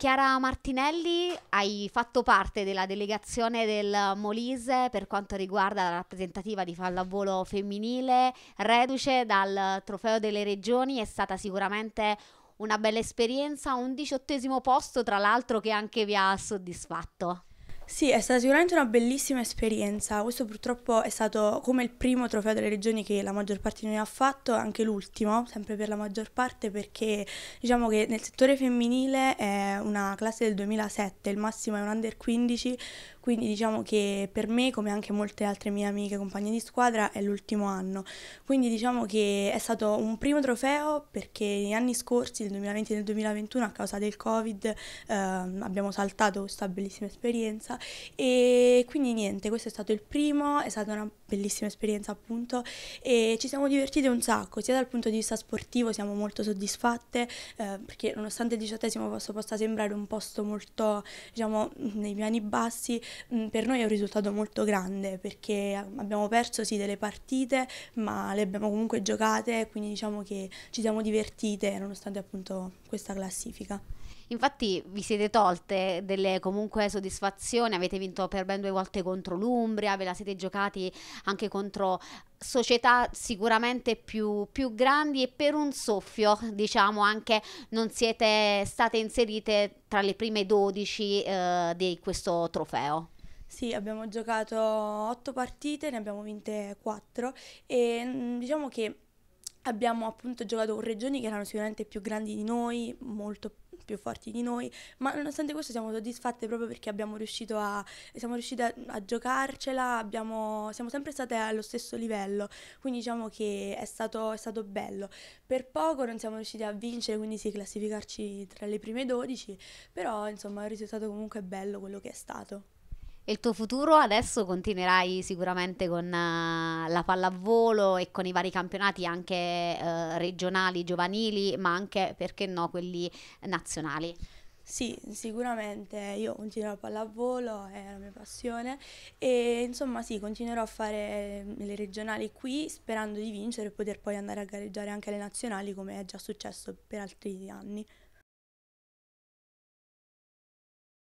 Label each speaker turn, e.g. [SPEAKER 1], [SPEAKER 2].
[SPEAKER 1] Chiara Martinelli, hai fatto parte della delegazione del Molise per quanto riguarda la rappresentativa di pallavolo femminile, reduce dal trofeo delle regioni, è stata sicuramente una bella esperienza, un diciottesimo posto tra l'altro che anche vi ha soddisfatto. Sì,
[SPEAKER 2] è stata sicuramente una bellissima esperienza. Questo purtroppo è stato come il primo trofeo delle regioni che la maggior parte di noi ha fatto, anche l'ultimo, sempre per la maggior parte, perché diciamo che nel settore femminile è una classe del 2007, il massimo è un under 15, quindi diciamo che per me, come anche molte altre mie amiche e compagne di squadra, è l'ultimo anno. Quindi diciamo che è stato un primo trofeo perché negli anni scorsi, nel 2020 e nel 2021, a causa del Covid, eh, abbiamo saltato questa bellissima esperienza e quindi niente, questo è stato il primo, è stata una bellissima esperienza appunto e ci siamo divertite un sacco, sia dal punto di vista sportivo siamo molto soddisfatte eh, perché nonostante il diciassettesimo posto possa sembrare un posto molto diciamo nei piani bassi Mm, per noi è un risultato molto grande perché abbiamo perso sì delle partite ma le abbiamo comunque giocate quindi diciamo che ci siamo divertite nonostante appunto questa classifica.
[SPEAKER 1] Infatti vi siete tolte delle comunque soddisfazioni, avete vinto per ben due volte contro l'Umbria, ve la siete giocati anche contro società sicuramente più, più grandi e per un soffio diciamo anche non siete state inserite tra le prime 12 eh, di questo trofeo. Sì,
[SPEAKER 2] abbiamo giocato 8 partite, ne abbiamo vinte 4 e mm, diciamo che abbiamo appunto giocato con regioni che erano sicuramente più grandi di noi, molto più più forti di noi, ma nonostante questo siamo soddisfatte proprio perché abbiamo riuscito a, siamo riuscite a, a giocarcela, abbiamo, siamo sempre state allo stesso livello, quindi diciamo che è stato, è stato bello. Per poco non siamo riusciti a vincere, quindi sì, classificarci tra le prime 12, però insomma il risultato comunque è bello quello che è stato.
[SPEAKER 1] E il tuo futuro adesso continuerai sicuramente con uh, la pallavolo e con i vari campionati anche uh, regionali, giovanili, ma anche, perché no, quelli nazionali. Sì,
[SPEAKER 2] sicuramente io continuerò a pallavolo, è la mia passione e insomma sì, continuerò a fare ehm, le regionali qui sperando di vincere e poter poi andare a gareggiare anche le nazionali come è già successo per altri anni.